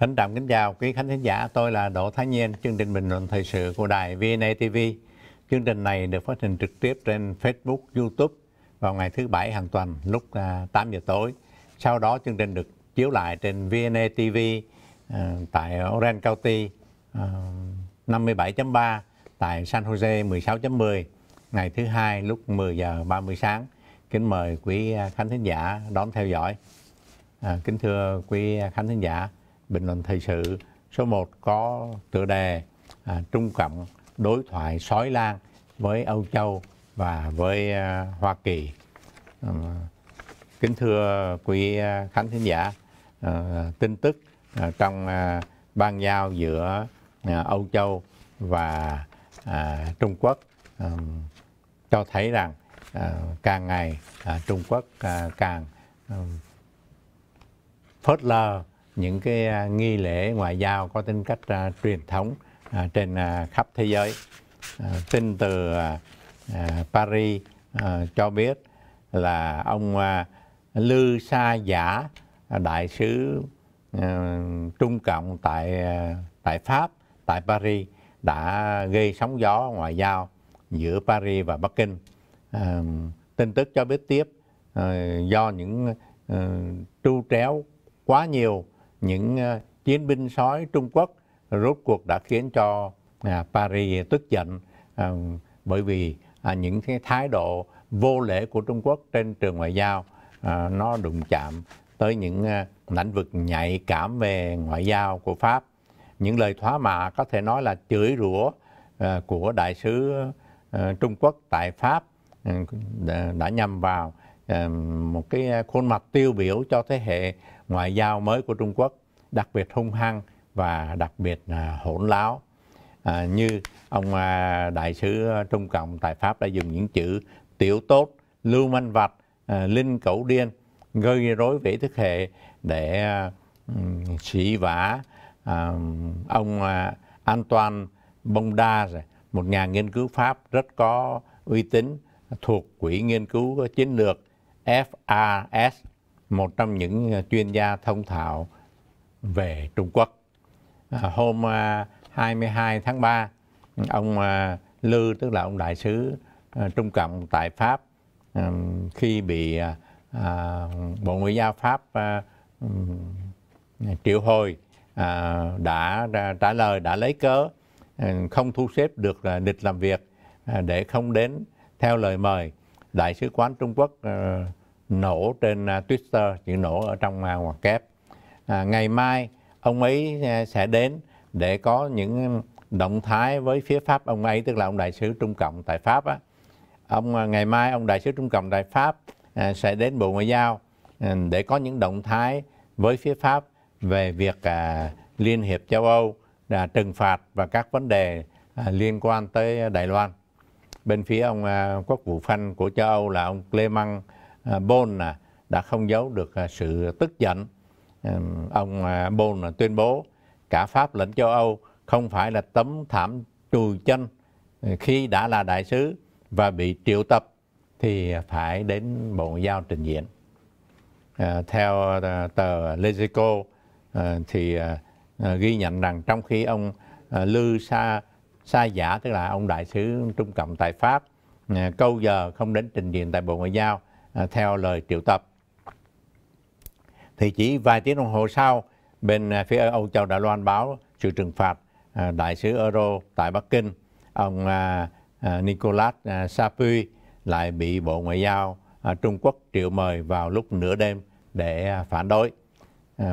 Trân trọng kính chào quý khán thính giả, tôi là Đỗ Thái Nhiên, chương trình bình luận thời sự của đài VNA TV. Chương trình này được phát hình trực tiếp trên Facebook, YouTube vào ngày thứ bảy hàng tuần lúc 8 à, giờ tối. Sau đó chương trình được chiếu lại trên VNA TV à, tại Orange County 57.3 à, tại San Jose 16.10 ngày thứ hai lúc 10 giờ 30 sáng. Kính mời quý khán thính giả đón theo dõi. kính thưa quý khán thính giả, bình luận thời sự số 1 có tựa đề à, Trung Cộng đối thoại sói lan với Âu Châu và với à, Hoa Kỳ. À, kính thưa quý à, khán thính giả, à, tin tức à, trong à, ban giao giữa à, Âu Châu và à, Trung Quốc à, cho thấy rằng à, càng ngày à, Trung Quốc à, càng à, phớt lờ những cái à, nghi lễ ngoại giao có tính cách à, truyền thống à, trên khắp thế giới. Tin từ Paris cho biết là ông Lư Sa Giả, đại sứ Trung Cộng tại tại Pháp, tại Paris đã gây sóng gió ngoại giao giữa Paris và Bắc Kinh. À, tin tức cho biết tiếp à, do những à, tru tréo quá nhiều những ờ, chiến binh sói Trung Quốc rốt cuộc đã khiến cho à, Paris tức giận ờ, bởi vì à, những cái thái độ vô lễ của Trung Quốc trên trường ngoại giao ờ, nó đụng chạm tới những lĩnh vực nhạy cảm về ngoại giao của Pháp. Những lời thoá mạ có thể nói là chửi rủa của đại sứ Trung Quốc tại Pháp đã nhằm vào một cái khuôn mặt tiêu biểu cho thế hệ ngoại giao mới của Trung Quốc đặc biệt hung hăng và đặc biệt à, hỗn láo à, như ông à, đại sứ Trung Cộng tại Pháp đã dùng những chữ tiểu tốt lưu manh vặt à, linh cẩu điên gây rối vĩ thức hệ để à, vả à, ông à, Antoine Bonda rồi một nhà nghiên cứu Pháp rất có uy tín thuộc quỹ nghiên cứu chiến lược FRS một trong những ờ, chuyên gia thông thạo về Trung Quốc. À, hôm 22 à, tháng 3, ông à, Lư tức là ông đại sứ ờ, Trung Cộng tại Pháp khi bị Bộ Ngoại giao Pháp triệu hồi đã trả lời đã lấy cớ ờ, không thu xếp được lịch làm việc để không đến theo lời mời đại sứ quán Trung Quốc nổ trên à, Twitter, chữ nổ ở trong ngoặc à, kép. À, ngày mai ông ấy à, sẽ đến để có những động thái với phía Pháp ông ấy tức là ông đại sứ Trung Cộng tại Pháp á. Ông ngày mai ông đại sứ Trung Cộng tại Pháp sẽ đến Bộ Ngoại giao để có những động thái với phía Pháp về việc Liên hiệp châu Âu à, trừng phạt và các vấn đề liên quan tới Đài Loan. Bên phía ông quốc vụ Phanh của châu Âu là ông Măng. À, Bol à, đã không giấu được à, sự tức giận. Ông Bol tuyên bố cả Pháp lẫn châu Âu không phải là tấm thảm chùi chân khi đã là đại sứ và bị triệu tập thì phải đến Bộ Ngoại giao trình diện. theo tờ Lezico à, thì ghi nhận rằng trong khi ông Lư Sa Sa Giả tức là ông đại sứ Trung Cộng tại Pháp câu giờ không đến trình diện tại Bộ Ngoại giao À, theo lời triệu tập. Thì chỉ vài tiếng đồng hồ sau, bên à, phía Âu Châu đã loan báo sự trừng phạt à, đại sứ Euro tại Bắc Kinh, ông Nicolas Sapu lại bị Bộ Ngoại giao Trung Quốc triệu mời vào lúc nửa đêm để phản đối.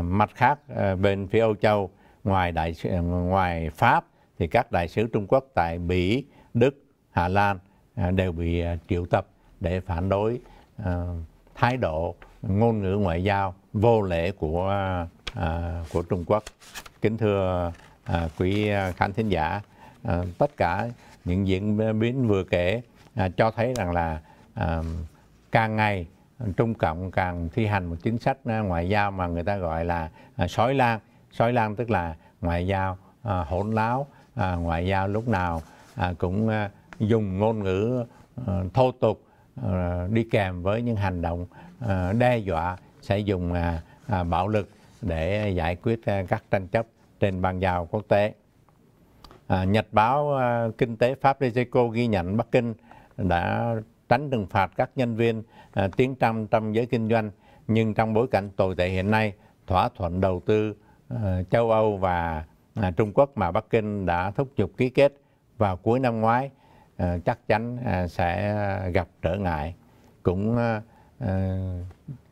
Mặt khác, bên phía Âu Châu, ngoài đại sứ, ngoài Pháp thì các đại sứ Trung Quốc tại Mỹ, Đức, Hà Lan đều bị triệu tập để phản đối Ờ, thái độ ngôn ngữ ngoại giao vô lễ của ờ, của Trung Quốc. Kính thưa ờ, quý khán thính giả, tất cả những diễn biến vừa kể cho thấy rằng là càng ngày Trung Cộng càng thi hành một chính sách ngoại giao mà người ta gọi là sói lan. Sói lan tức là ngoại giao hỗn láo, ngoại giao lúc nào cũng dùng ngôn ngữ thô tục Ờ, đi kèm với những hành động ờ, đe dọa sẽ dùng à, à, bạo lực để giải quyết à, các tranh chấp trên bàn giao quốc tế. Nhật báo Kinh tế Pháp Deseco ghi nhận Bắc Kinh đã tránh trừng phạt các nhân viên tiến tiếng trăm trong giới kinh doanh, nhưng trong bối cảnh tồi tệ hiện nay, thỏa thuận đầu tư ờ, châu Âu và Trung Quốc mà Bắc Kinh đã thúc giục ký kết vào cuối năm ngoái Ờ, chắc chắn ờ, sẽ gặp trở ngại cũng ờ,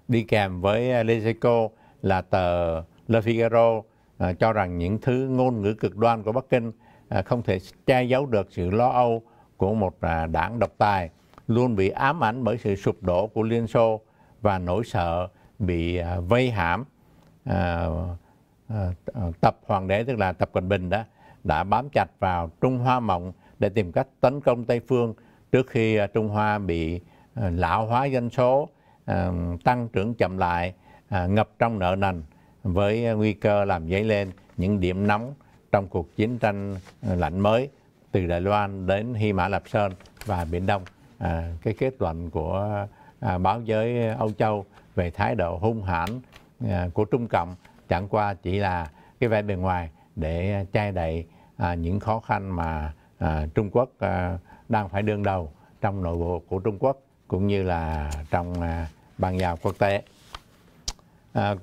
đi kèm với Leseco là tờ Le Figaro cho rằng những thứ ngôn ngữ cực đoan của Bắc Kinh không thể che giấu được sự lo âu của một đảng độc tài luôn bị ám ảnh bởi sự sụp đổ của Liên Xô và nỗi sợ bị vây hãm tập hoàng đế tức là tập cận bình đó đã bám chặt vào Trung Hoa mộng để tìm cách tấn công Tây phương trước khi à, Trung Hoa bị à, lão hóa dân số, à, tăng trưởng chậm lại, ngập trong nợ nần với nguy cơ làm dấy lên những điểm nóng trong cuộc chiến tranh lạnh mới từ Đài Loan đến Hy Mã Lạp Sơn và Biển Đông. cái kết luận của báo giới Âu Châu về thái độ hung hãn của Trung Cộng chẳng qua chỉ là cái vẻ bề ngoài để che đậy những khó khăn mà à, Trung Quốc à, đang phải đương đầu trong nội bộ của Trung Quốc cũng như là trong à, bàn giao quốc tế. À,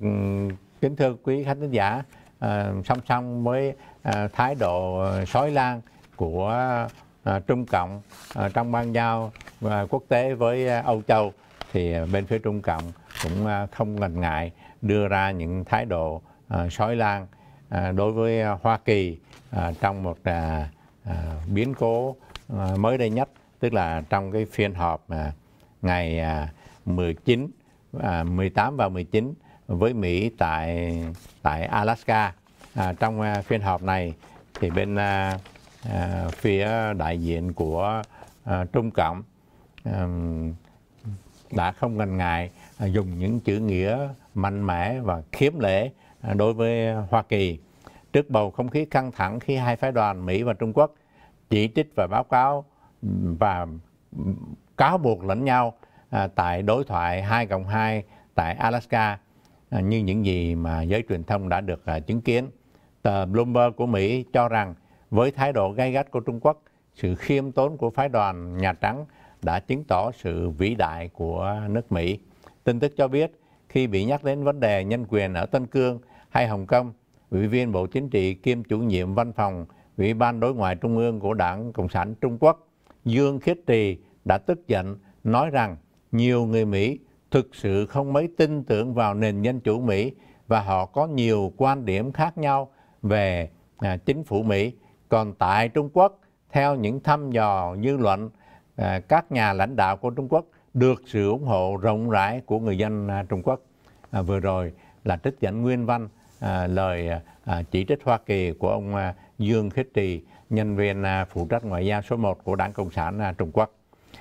kính thưa quý khán giả, à, song song với à, thái độ sói lan của à, Trung Cộng à, trong ban giao à, quốc tế với à, Âu Châu thì bên phía Trung Cộng cũng à, không ngần ngại đưa ra những thái độ à, sói lan à, đối với Hoa Kỳ à, trong một à, À, biến cố à, mới đây nhất tức là trong cái phiên họp à, ngày 19 18 và 19 với Mỹ tại tại Alaska. trong phiên họp này thì bên phía đại diện của Trung Cộng đã không ngần ngại dùng những chữ nghĩa mạnh mẽ và khiếm lễ đối với Hoa Kỳ trước bầu không khí căng thẳng khi hai phái đoàn Mỹ và Trung Quốc chỉ trích và báo cáo và cáo buộc lẫn nhau à, tại đối thoại 2 cộng 2 tại Alaska à, như những gì mà giới truyền thông đã được à, chứng kiến. Tờ Bloomberg của Mỹ cho rằng với thái độ gay gắt của Trung Quốc, sự khiêm tốn của phái đoàn Nhà Trắng đã chứng tỏ sự vĩ đại của nước Mỹ. Tin tức cho biết khi bị nhắc đến vấn đề nhân quyền ở Tân Cương hay Hồng Kông, Ủy viên Bộ Chính trị kiêm chủ nhiệm văn phòng Ủy ban Đối ngoại Trung ương của Đảng Cộng sản Trung Quốc Dương Khiết Trì đã tức giận nói rằng nhiều người Mỹ thực sự không mấy tin tưởng vào nền dân chủ Mỹ và họ có nhiều quan điểm khác nhau về à, chính phủ Mỹ. Còn tại Trung Quốc, theo những thăm dò dư luận, à, các nhà lãnh đạo của Trung Quốc được sự ủng hộ rộng rãi của người dân à, Trung Quốc. À, vừa rồi là trích dẫn nguyên văn à, lời à, chỉ trích Hoa Kỳ của ông à, Dương Khích Trì, nhân viên à, phụ trách ngoại giao số 1 của Đảng Cộng sản à, Trung Quốc.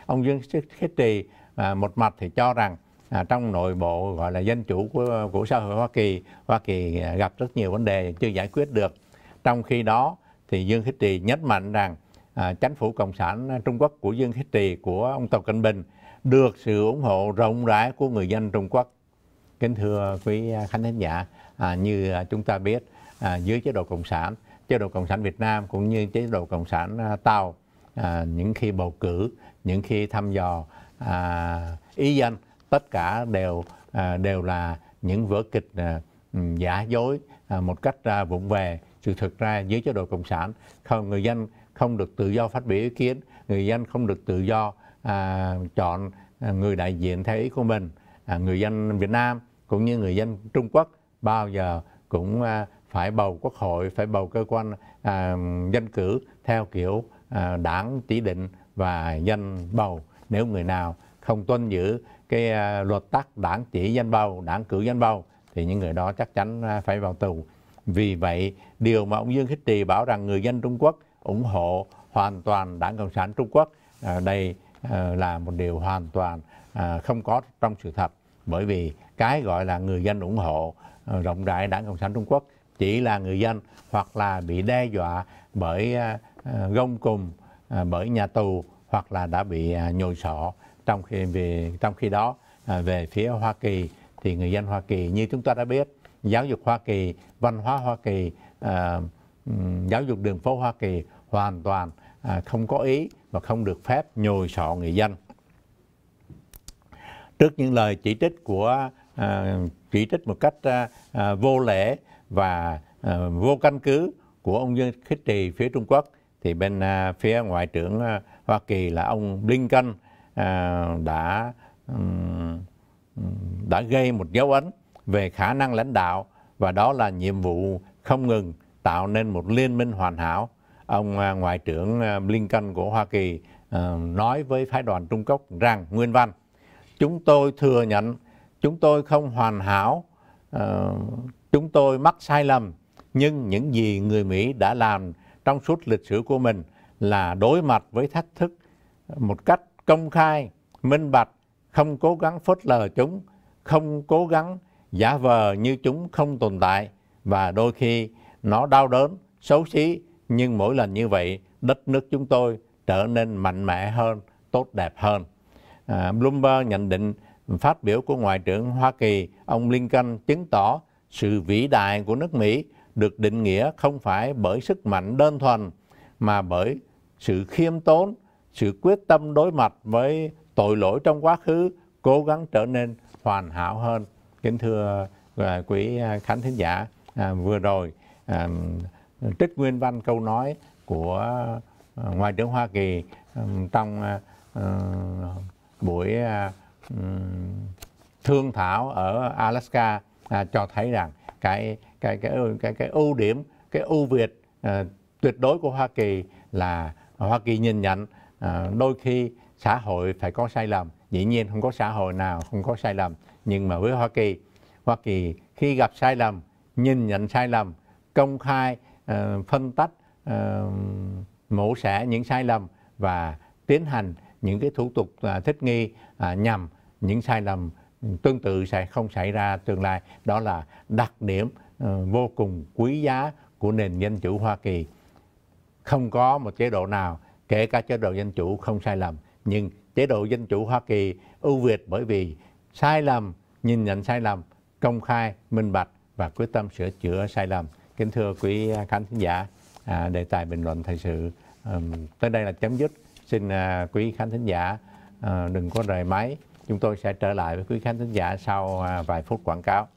Ông Dương Khích Trì à, một mặt thì cho rằng à, trong nội bộ gọi là dân chủ của, của xã hội Hoa Kỳ, Hoa Kỳ à, gặp rất nhiều vấn đề chưa giải quyết được. Trong khi đó thì Dương Khích Trì nhấn mạnh rằng à, chính phủ Cộng sản à, Trung Quốc của Dương Khích Trì của ông Tập Cận Bình được sự ủng hộ rộng rãi của người dân Trung Quốc. Kính thưa quý à, khán thính giả, à, như à, chúng ta biết à, dưới chế độ cộng sản chế độ cộng sản việt nam cũng như chế độ cộng sản à, tàu à, những khi bầu cử những khi thăm dò à, ý dân tất cả đều à, đều là những vở kịch à, giả dối à, một cách à, vụng về sự thực ra dưới chế độ cộng sản không người dân không được tự do phát biểu ý kiến người dân không được tự do à, chọn à, người đại diện theo ý của mình à, người dân Việt Nam cũng như người dân Trung Quốc bao giờ cũng à, phải bầu quốc hội, phải bầu cơ quan à, dân cử theo kiểu à, đảng chỉ định và danh bầu. Nếu người nào không tuân giữ cái à, luật tắc đảng chỉ danh bầu, đảng cử danh bầu thì những người đó chắc chắn à, phải vào tù. Vì vậy, điều mà ông Dương Khích Trì bảo rằng người dân Trung Quốc ủng hộ hoàn toàn Đảng Cộng sản Trung Quốc à, đây à, là một điều hoàn toàn à, không có trong sự thật bởi vì cái gọi là người dân ủng hộ Ờ, rộng rãi đảng cộng sản trung quốc chỉ là người dân hoặc là bị đe dọa bởi ờ, ờ, gông cùm bởi nhà tù hoặc là đã bị nhồi sọ trong khi về trong khi đó về phía Hoa Kỳ thì người dân Hoa Kỳ như chúng ta đã biết giáo dục Hoa Kỳ văn hóa Hoa Kỳ giáo dục đường phố Hoa Kỳ hoàn toàn không có ý và không được phép nhồi sọ người dân trước những lời chỉ trích của À, chỉ trích một cách à, à, vô lễ và vô căn cứ của ông Dương Khích Trì phía Trung Quốc thì bên phía ngoại trưởng Hoa Kỳ là ông Blinken đã đã gây một dấu ấn về khả năng lãnh đạo và đó là nhiệm vụ không ngừng tạo nên một liên minh hoàn hảo. Ông ngoại trưởng Blinken của Hoa Kỳ nói với phái đoàn Trung Quốc rằng nguyên văn chúng tôi thừa nhận chúng tôi không hoàn hảo, ờ, chúng tôi mắc sai lầm, nhưng những gì người Mỹ đã làm trong suốt lịch sử của mình là đối mặt với thách thức một cách công khai, minh bạch, không cố gắng phớt lờ chúng, không cố gắng giả vờ như chúng không tồn tại và đôi khi nó đau đớn, xấu xí nhưng mỗi lần như vậy đất nước chúng tôi trở nên mạnh mẽ hơn, tốt đẹp hơn. À, Bloomberg nhận định Phát biểu của Ngoại trưởng Hoa Kỳ, ông Lincoln chứng tỏ sự vĩ đại của nước Mỹ được định nghĩa không phải bởi sức mạnh đơn thuần mà bởi sự khiêm tốn, sự quyết tâm đối mặt với tội lỗi trong quá khứ, cố gắng trở nên hoàn hảo hơn. Kính thưa à, quý à, khán thính giả, à, vừa rồi trích nguyên văn câu nói của ngoại trưởng Hoa Kỳ trong à, buổi thương thảo ở Alaska à, cho thấy rằng cái cái cái cái cái ưu điểm cái ưu việt à, tuyệt đối của Hoa Kỳ là Hoa Kỳ nhìn nhận à, đôi khi xã hội phải có sai lầm dĩ nhiên không có xã hội nào không có sai lầm nhưng mà với Hoa Kỳ Hoa Kỳ khi gặp sai lầm nhìn nhận sai lầm công khai à, phân tách à, mổ xẻ những sai lầm và tiến hành những cái thủ tục à, thích nghi à, nhằm những sai lầm tương tự sẽ không xảy ra tương lai. Đó là đặc điểm ờ, vô cùng quý giá của nền dân chủ Hoa Kỳ. Không có một chế độ nào, kể cả chế độ dân chủ không sai lầm. Nhưng chế độ dân chủ Hoa Kỳ ưu việt bởi vì sai lầm, nhìn nhận sai lầm, công khai, minh bạch và quyết tâm sửa chữa sai lầm. Kính thưa quý khán thính giả, à, đề tài bình luận thời sự um, tới đây là chấm dứt. Xin à, quý khán thính giả à, đừng có rời máy. Chúng tôi sẽ trở lại với quý khán thính giả sau à, vài phút quảng cáo.